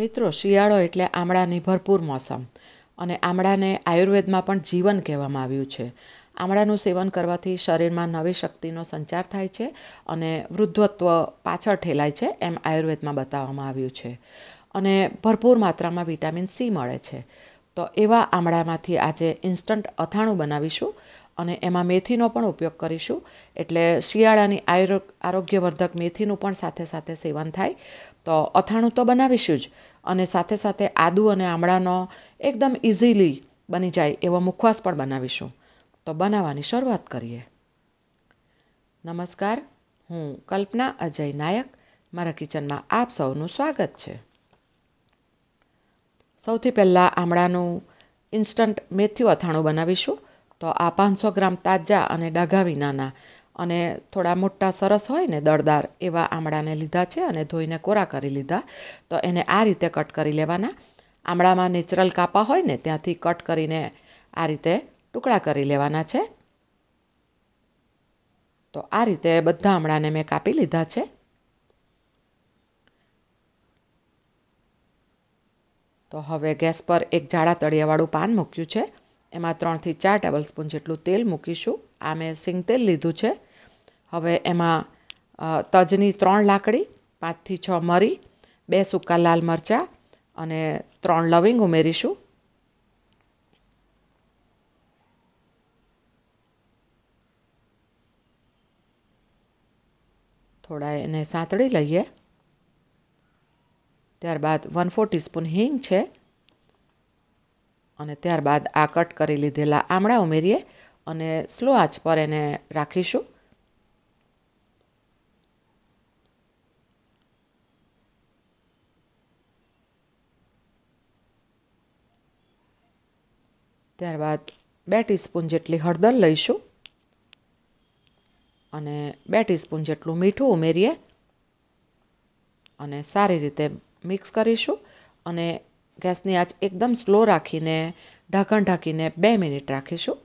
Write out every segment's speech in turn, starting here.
મિત્રો શિયાળો એટલે આમળાની ભરપૂર મોસમ અને આમળાને આયુર્વેદમાં પણ જીવન કહેવામાં આવ્યું છે આમળાનું સેવન કરવાથી શરીરમાં નવી શક્તિનો સંચાર થાય છે અને વૃદ્ધત્વ પાછળ ઠેલાય છે એમ આયુર્વેદમાં બતાવવામાં આવ્યું છે અને ભરપૂર માત્રામાં વિટામિન સી મળે છે તો એવા આમળામાંથી આજે ઇન્સ્ટન્ટ અથાણું બનાવીશું અને એમાં મેથીનો પણ ઉપયોગ કરીશું એટલે શિયાળાની આયુર આરોગ્યવર્ધક મેથીનું પણ સાથે સાથે સેવન થાય તો અથાણું તો બનાવીશું જ અને સાથે સાથે આદુ અને આમળાનો એકદમ ઇઝીલી બની જાય એવો મુખવાસ પણ બનાવીશું તો બનાવવાની શરૂઆત કરીએ નમસ્કાર હું કલ્પના અજય નાયક મારા કિચનમાં આપ સૌનું સ્વાગત છે સૌથી પહેલાં આમળાનું ઇન્સ્ટન્ટ મેથ્યુ અથાણું બનાવીશું તો આ પાંચસો ગ્રામ તાજા અને ડાઘા વિનાના અને થોડા મોટા સરસ હોય ને દળદાર એવા આમળાને લીધા છે અને ધોઈને કોરા કરી લીધા તો એને આ રીતે કટ કરી લેવાના આમળામાં નેચરલ કાપા હોય ને ત્યાંથી કટ કરીને આ રીતે ટુકડા કરી લેવાના છે તો આ રીતે બધા આમળાને મેં કાપી લીધા છે તો હવે ગેસ પર એક જાડા તળિયાવાળું પાન મૂક્યું છે એમાં ત્રણથી ચાર ટેબલ સ્પૂન જેટલું તેલ મૂકીશું આ મેં સિંગ તેલ લીધું છે હવે એમાં તજની ત્રણ લાકડી પાંચથી છ મરી બે સૂકા લાલ મરચાં અને ત્રણ લવિંગ ઉમેરીશું થોડા એને સાંતળી લઈએ ત્યારબાદ વન ફોર ટીસ્પૂન હિંગ છે અને ત્યારબાદ આ કટ કરી લીધેલા આમળા ઉમેરીએ અને સ્લો આંચ પર એને રાખીશું ત્યારબાદ બે ટીસ્પૂન જેટલી હળદર લઈશું અને બે ટીસ્પૂન જેટલું મીઠું ઉમેરીએ અને સારી રીતે મિક્સ કરીશું અને ગેસની આંચ એકદમ સ્લો રાખીને ઢાંકણ ઢાંકીને બે મિનિટ રાખીશું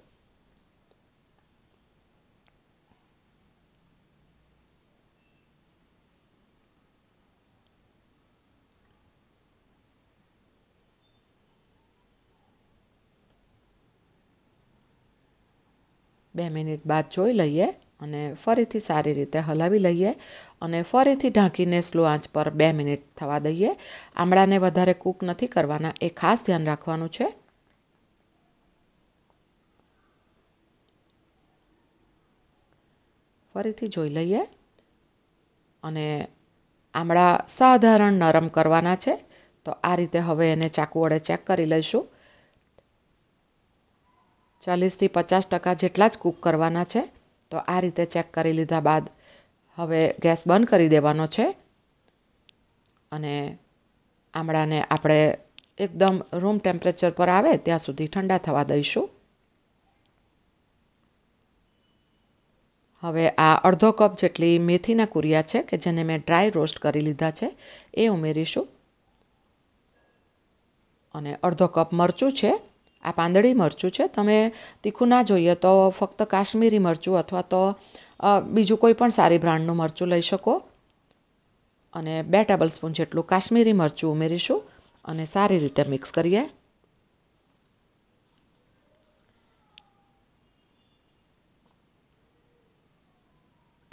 બે મિનિટ બાદ જોઈ લઈએ અને ફરીથી સારી રીતે હલાવી લઈએ અને ફરીથી ઢાંકીને સ્લો આંચ પર બે મિનિટ થવા દઈએ આમળાને વધારે કૂક નથી કરવાના એ ખાસ ધ્યાન રાખવાનું છે ફરીથી જોઈ લઈએ અને આમળા સાધારણ નરમ કરવાના છે તો આ રીતે હવે એને ચાકુ વડે ચેક કરી લઈશું ચાલીસથી પચાસ ટકા જેટલા જ કૂક કરવાના છે તો આ રીતે ચેક કરી લીધા બાદ હવે ગેસ બંધ કરી દેવાનો છે અને આમળાને આપણે એકદમ રૂમ ટેમ્પરેચર પર આવે ત્યાં સુધી ઠંડા થવા દઈશું હવે આ અડધો કપ જેટલી મેથીના કુરિયા છે કે જેને મેં ડ્રાય રોસ્ટ કરી લીધા છે એ ઉમેરીશું અને અડધો કપ મરચું છે આ પાંદડી મરચું છે તમે તીખું ના જોઈએ તો ફક્ત કાશ્મીરી મરચું અથવા તો બીજું કોઈ પણ સારી બ્રાન્ડનું મરચું લઈ શકો અને બે ટેબલ સ્પૂન જેટલું કાશ્મીરી મરચું ઉમેરીશું અને સારી રીતે મિક્સ કરીએ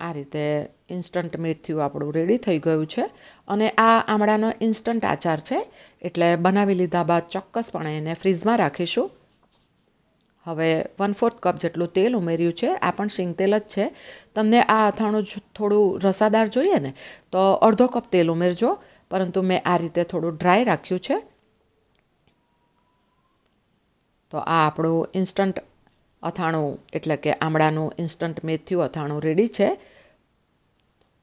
આ રીતે ઇન્સ્ટન્ટ મેથ્યું આપણું રેડી થઈ ગયું છે અને આ આમળાનો ઇન્સ્ટન્ટ આચાર છે એટલે બનાવી લીધા બાદ ચોક્કસપણે એને ફ્રીઝમાં રાખીશું હવે વન ફોર્થ કપ જેટલું તેલ ઉમેર્યું છે આ પણ સિંગ તેલ જ છે તમને આ અથાણું થોડું રસાદાર જોઈએ ને તો અડધો કપ તેલ ઉમેરજો પરંતુ મેં આ રીતે થોડું ડ્રાય રાખ્યું છે તો આ આપણું ઇન્સ્ટન્ટ અથાણું એટલે કે આમળાનું ઇન્સ્ટન્ટ મેથ્યું અથાણું રેડી છે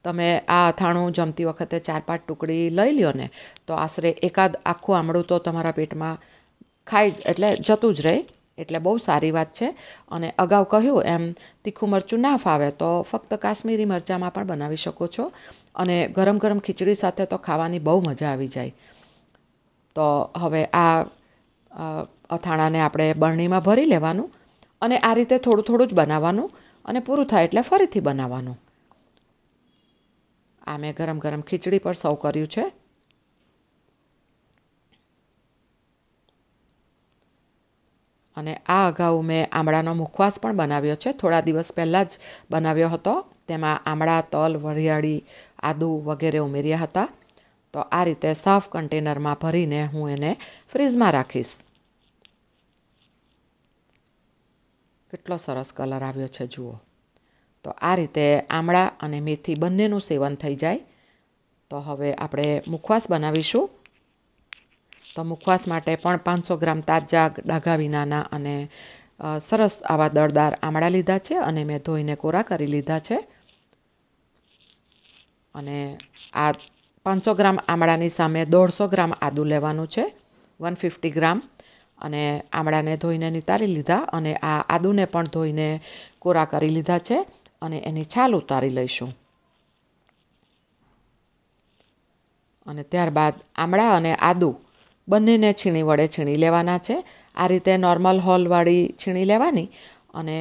તમે આ અથાણું જમતી વખતે ચાર પાંચ ટુકડી લઈ લ્યો ને તો આશરે એકાદ આખું આમળું તો તમારા પેટમાં ખાઈ એટલે જતું જ રહે એટલે બહુ સારી વાત છે અને અગાઉ કહ્યું એમ તીખું મરચું ના ફાવે તો ફક્ત કાશ્મીરી મરચાંમાં પણ બનાવી શકો છો અને ગરમ ગરમ ખીચડી સાથે તો ખાવાની બહુ મજા આવી જાય તો હવે આ અથાણાને આપણે બરણીમાં ભરી લેવાનું અને આ રીતે થોડું થોડું જ બનાવવાનું અને પૂરું થાય એટલે ફરીથી બનાવવાનું આ મેં ગરમ ગરમ ખીચડી પર સૌ કર્યું છે અને આ અગાઉ મેં આમળાનો મુખવાસ પણ બનાવ્યો છે થોડા દિવસ પહેલાં જ બનાવ્યો હતો તેમાં આમળા તલ વરિયાળી આદુ વગેરે ઉમેર્યા હતા તો આ રીતે સાફ કન્ટેનરમાં ભરીને હું એને ફ્રીજમાં રાખીશ કેટલો સરસ કલર આવ્યો છે જુઓ તો આ રીતે આમળા અને મેથી બંનેનું સેવન થઈ જાય તો હવે આપણે મુખવાસ બનાવીશું તો મુખવાસ માટે પણ પાંચસો ગ્રામ તાજા ડાઘા વિનાના અને સરસ આવા દળદાર આમળા લીધા છે અને મેં ધોઈને કોરા કરી લીધા છે અને આ પાંચસો ગ્રામ આમળાની સામે દોઢસો ગ્રામ આદુ લેવાનું છે વન ફિફ્ટી ગ્રામ અને આમળાને ધોઈને નિતારી લીધા અને આ આદુને પણ ધોઈને કોરા કરી લીધા છે અને એની છાલ ઉતારી લઈશું અને ત્યારબાદ આમળા અને આદુ બંનેને છીણી વડે છીણી લેવાના છે આ રીતે નોર્મલ હોલવાળી છીણી લેવાની અને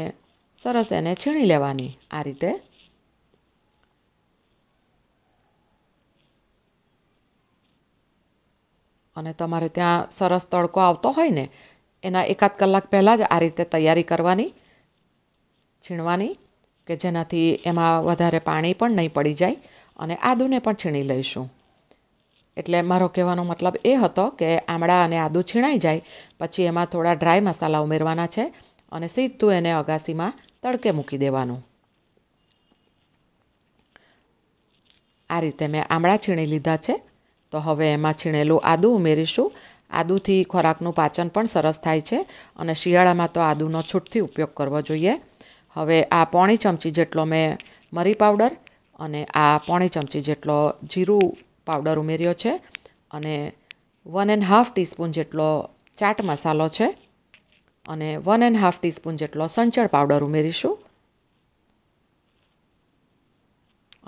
સરસ એને છીણી લેવાની આ રીતે અને તમારે ત્યાં સરસ તડકો આવતો હોય ને એના એકાદ કલાક પહેલાં જ આ રીતે તૈયારી કરવાની છીણવાની કે જેનાથી એમાં વધારે પાણી પણ નહીં પડી જાય અને આદુને પણ છીણી લઈશું એટલે મારો કહેવાનો મતલબ એ હતો કે આમળા અને આદુ છીણાઈ જાય પછી એમાં થોડા ડ્રાય મસાલા ઉમેરવાના છે અને સીધું એને અગાસીમાં તડકે મૂકી દેવાનું આ રીતે મેં આમળા છીણી લીધા છે તો હવે એમાં છીણેલું આદુ ઉમેરીશું આદુથી ખોરાકનું પાચન પણ સરસ થાય છે અને શિયાળામાં તો આદુનો છૂટથી ઉપયોગ કરવો જોઈએ હવે આ પોણી ચમચી જેટલો મેં મરી પાવડર અને આ પોણી ચમચી જેટલો જીરું પાવડર ઉમેર્યો છે અને વન એન્ડ હાફ ટીસ્પૂન જેટલો ચાટ મસાલો છે અને વન એન્ડ હાફ ટીસ્પૂન જેટલો સંચળ પાવડર ઉમેરીશું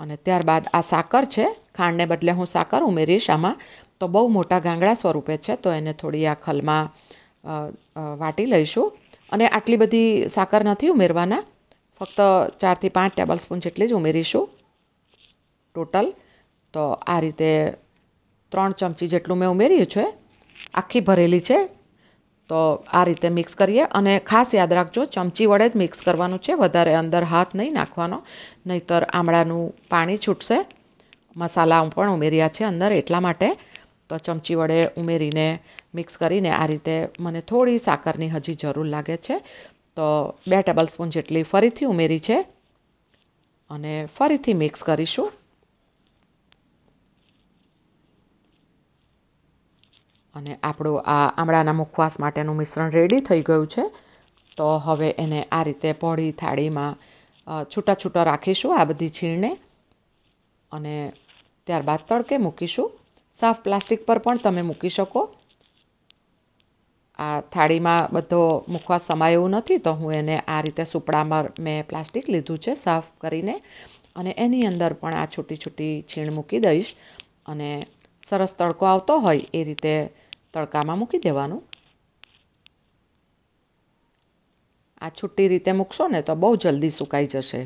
અને ત્યારબાદ આ સાકર છે ખાંડને બદલે હું સાકર ઉમેરીશ આમાં તો બહુ મોટા ગાંગડા સ્વરૂપે છે તો એને થોડી આ ખલમાં વાટી લઈશું અને આટલી બધી સાકર નથી ઉમેરવાના ફક્ત ચારથી પાંચ ટેબલ સ્પૂન જેટલી જ ઉમેરીશું ટોટલ તો આ રીતે ત્રણ ચમચી જેટલું મેં ઉમેર્યું છે આખી ભરેલી છે તો આ રીતે મિક્સ કરીએ અને ખાસ યાદ રાખજો ચમચી વડે જ મિક્સ કરવાનું છે વધારે અંદર હાથ નહીં નાખવાનો નહીંતર આમળાનું પાણી છૂટશે મસાલા પણ ઉમેર્યા છે અંદર એટલા માટે તો ચમચી વડે ઉમેરીને મિક્સ કરીને આ રીતે મને થોડી સાકરની હજી જરૂર લાગે છે તો બે ટેબલ સ્પૂન જેટલી ફરીથી ઉમેરી છે અને ફરીથી મિક્સ કરીશું અને આપણું આ આમળાના મુખવાસ માટેનું મિશ્રણ રેડી થઈ ગયું છે તો હવે એને આ રીતે પોળી થાળીમાં છૂટા છૂટા રાખીશું આ બધી છીણને અને ત્યારબાદ તડકે મૂકીશું સાફ પ્લાસ્ટિક પર પણ તમે મૂકી શકો આ થાળીમાં બધો મૂકવા સમય એવું નથી તો હું એને આ રીતે સુપડામાં મેં પ્લાસ્ટિક લીધું છે સાફ કરીને અને એની અંદર પણ આ છૂટી છૂટી છીણ મૂકી દઈશ અને સરસ તડકો આવતો હોય એ રીતે તડકામાં મૂકી દેવાનું આ છૂટી રીતે મૂકશો ને તો બહુ જલ્દી સુકાઈ જશે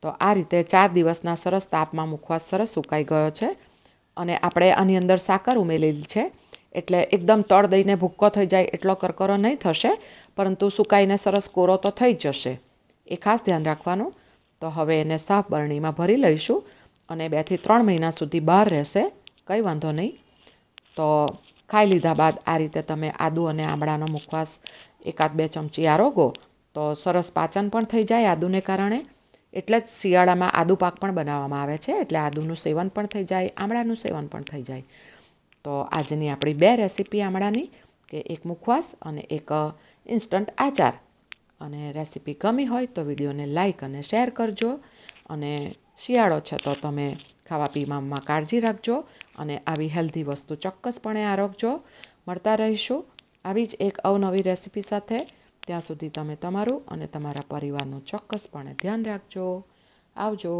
તો આ રીતે ચાર દિવસના સરસ તાપમાં મૂકવા સરસ સુકાઈ ગયો છે અને આપણે આની અંદર સાકર ઉમેરેલી છે એટલે એકદમ તળ દઈને ભૂક્કો થઈ જાય એટલો કરકરો નહીં થશે પરંતુ સુકાઈને સરસ કોરો તો થઈ જશે એ ખાસ ધ્યાન રાખવાનું તો હવે એને સાફ બરણીમાં ભરી લઈશું અને બેથી ત્રણ મહિના સુધી બહાર રહેશે કંઈ વાંધો નહીં તો ખાઈ લીધા બાદ આ રીતે તમે આદુ અને આમળાનો મુખવાસ એકાદ બે ચમચી આરોગો તો સરસ પાચન પણ થઈ જાય આદુને કારણે એટલે જ શિયાળામાં આદુ પાક પણ બનાવવામાં આવે છે એટલે આદુનું સેવન પણ થઈ જાય આમળાનું સેવન પણ થઈ જાય તો આજની આપણી બે રેસીપી આમળાની કે એક મુખવાસ અને એક ઇન્સ્ટન્ટ આચાર અને રેસીપી ગમી હોય તો વિડીયોને લાઇક અને શેર કરજો અને શિયાળો છે તો તમે ખાવા પીવામાં કાળજી રાખજો અને આવી હેલ્ધી વસ્તુ ચોક્કસપણે આરોગજો મળતા રહીશું આવી જ એક અવનવી રેસીપી સાથે ત્યાં સુધી તમે તમારું અને તમારા પરિવારનું ચોક્કસપણે ધ્યાન રાખજો આવજો